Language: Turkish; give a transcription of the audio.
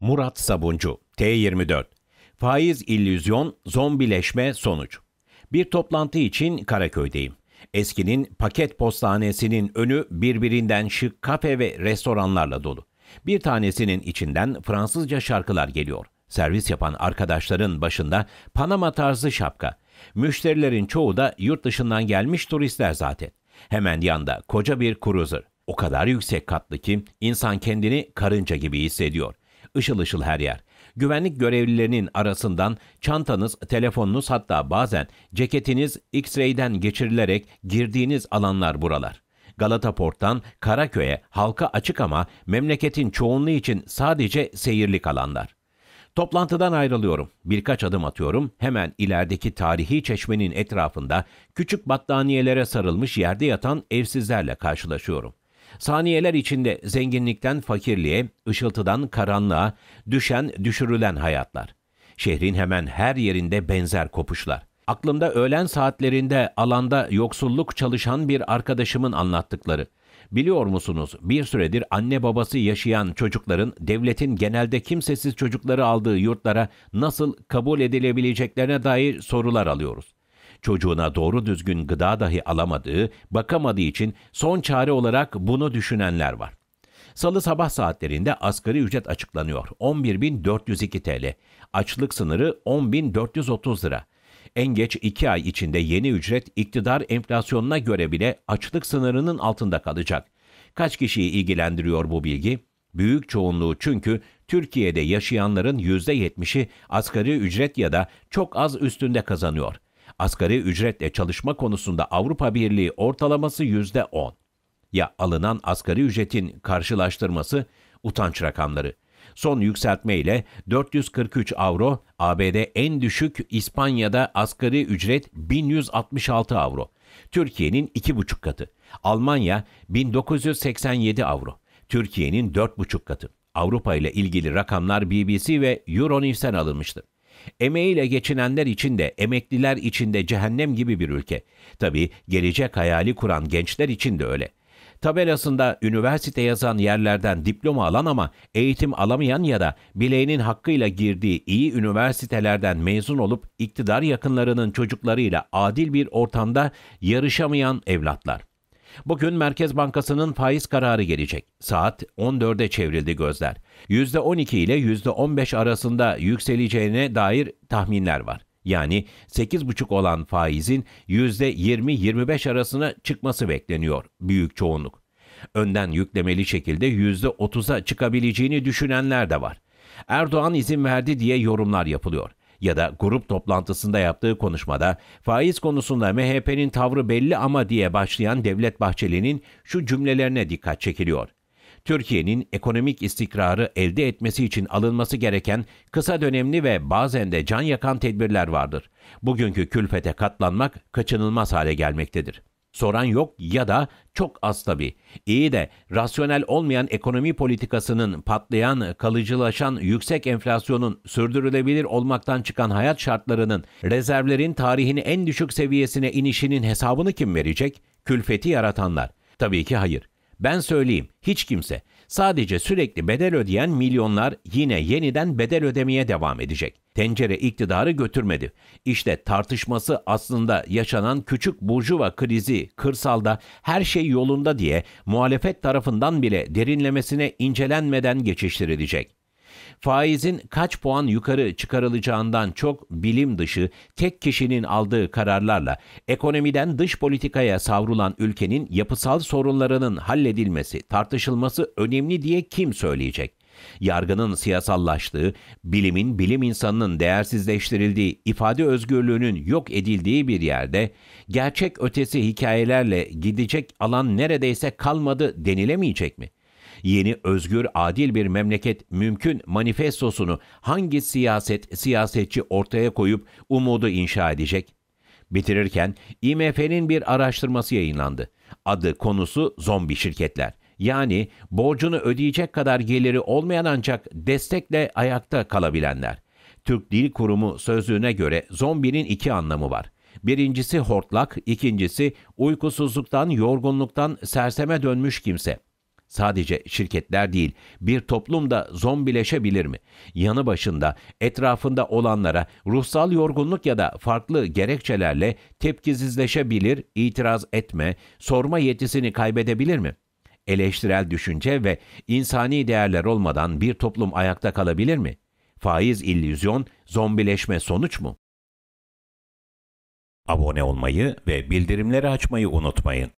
Murat Sabuncu, T24. Faiz illüzyon, zombileşme sonuç. Bir toplantı için Karaköy'deyim. Eskinin paket postanesinin önü birbirinden şık kafe ve restoranlarla dolu. Bir tanesinin içinden Fransızca şarkılar geliyor. Servis yapan arkadaşların başında Panama tarzı şapka. Müşterilerin çoğu da yurt dışından gelmiş turistler zaten. Hemen yanda koca bir cruiser. O kadar yüksek katlı ki insan kendini karınca gibi hissediyor. Işıl ışıl her yer. Güvenlik görevlilerinin arasından çantanız, telefonunuz hatta bazen ceketiniz X-ray'den geçirilerek girdiğiniz alanlar buralar. Galata Port'tan Karaköy'e halka açık ama memleketin çoğunluğu için sadece seyirlik alanlar. Toplantıdan ayrılıyorum. Birkaç adım atıyorum. Hemen ilerideki tarihi çeşmenin etrafında küçük battaniyelere sarılmış yerde yatan evsizlerle karşılaşıyorum. Saniyeler içinde zenginlikten fakirliğe, ışıltıdan karanlığa, düşen düşürülen hayatlar. Şehrin hemen her yerinde benzer kopuşlar. Aklımda öğlen saatlerinde alanda yoksulluk çalışan bir arkadaşımın anlattıkları. Biliyor musunuz bir süredir anne babası yaşayan çocukların devletin genelde kimsesiz çocukları aldığı yurtlara nasıl kabul edilebileceklerine dair sorular alıyoruz çocuğuna doğru düzgün gıda dahi alamadığı, bakamadığı için son çare olarak bunu düşünenler var. Salı sabah saatlerinde asgari ücret açıklanıyor. 11.402 TL. Açlık sınırı 10.430 lira. En geç 2 ay içinde yeni ücret iktidar enflasyonuna göre bile açlık sınırının altında kalacak. Kaç kişiyi ilgilendiriyor bu bilgi? Büyük çoğunluğu çünkü Türkiye'de yaşayanların %70'i asgari ücret ya da çok az üstünde kazanıyor. Asgari ücretle çalışma konusunda Avrupa Birliği ortalaması yüzde %10. Ya alınan asgari ücretin karşılaştırması utanç rakamları. Son yükseltme ile 443 avro, ABD en düşük, İspanya'da asgari ücret 1166 avro. Türkiye'nin 2,5 katı. Almanya 1987 avro. Türkiye'nin 4,5 katı. Avrupa ile ilgili rakamlar BBC ve Euronews'ten alınmıştır. Emeğiyle geçinenler için de, emekliler için de cehennem gibi bir ülke. Tabi gelecek hayali kuran gençler için de öyle. Tabelasında üniversite yazan yerlerden diploma alan ama eğitim alamayan ya da bileğinin hakkıyla girdiği iyi üniversitelerden mezun olup iktidar yakınlarının çocuklarıyla adil bir ortamda yarışamayan evlatlar. Bugün Merkez Bankası'nın faiz kararı gelecek. Saat 14'e çevrildi gözler. %12 ile %15 arasında yükseleceğine dair tahminler var. Yani 8,5 olan faizin %20-25 arasına çıkması bekleniyor büyük çoğunluk. Önden yüklemeli şekilde %30'a çıkabileceğini düşünenler de var. Erdoğan izin verdi diye yorumlar yapılıyor ya da grup toplantısında yaptığı konuşmada faiz konusunda MHP'nin tavrı belli ama diye başlayan Devlet Bahçeli'nin şu cümlelerine dikkat çekiliyor. Türkiye'nin ekonomik istikrarı elde etmesi için alınması gereken kısa dönemli ve bazen de can yakan tedbirler vardır. Bugünkü külfete katlanmak kaçınılmaz hale gelmektedir. Soran yok ya da çok az tabii. İyi de rasyonel olmayan ekonomi politikasının patlayan, kalıcılaşan yüksek enflasyonun sürdürülebilir olmaktan çıkan hayat şartlarının rezervlerin tarihini en düşük seviyesine inişinin hesabını kim verecek? Külfeti yaratanlar. Tabii ki hayır. Ben söyleyeyim hiç kimse. Sadece sürekli bedel ödeyen milyonlar yine yeniden bedel ödemeye devam edecek. Tencere iktidarı götürmedi. İşte tartışması aslında yaşanan küçük burjuva krizi kırsalda her şey yolunda diye muhalefet tarafından bile derinlemesine incelenmeden geçiştirilecek faizin kaç puan yukarı çıkarılacağından çok bilim dışı, tek kişinin aldığı kararlarla ekonomiden dış politikaya savrulan ülkenin yapısal sorunlarının halledilmesi, tartışılması önemli diye kim söyleyecek? Yargının siyasallaştığı, bilimin bilim insanının değersizleştirildiği, ifade özgürlüğünün yok edildiği bir yerde gerçek ötesi hikayelerle gidecek alan neredeyse kalmadı denilemeyecek mi? Yeni, özgür, adil bir memleket mümkün manifestosunu hangi siyaset, siyasetçi ortaya koyup umudu inşa edecek? Bitirirken IMF'nin bir araştırması yayınlandı. Adı konusu zombi şirketler. Yani borcunu ödeyecek kadar geliri olmayan ancak destekle ayakta kalabilenler. Türk Dil Kurumu sözlüğüne göre zombinin iki anlamı var. Birincisi hortlak, ikincisi uykusuzluktan, yorgunluktan serseme dönmüş kimse. Sadece şirketler değil, bir toplum da zombileşebilir mi? Yanı başında, etrafında olanlara ruhsal yorgunluk ya da farklı gerekçelerle tepkisizleşebilir, itiraz etme, sorma yetisini kaybedebilir mi? Eleştirel düşünce ve insani değerler olmadan bir toplum ayakta kalabilir mi? Faiz illüzyon, zombileşme sonuç mu? Abone olmayı ve bildirimleri açmayı unutmayın.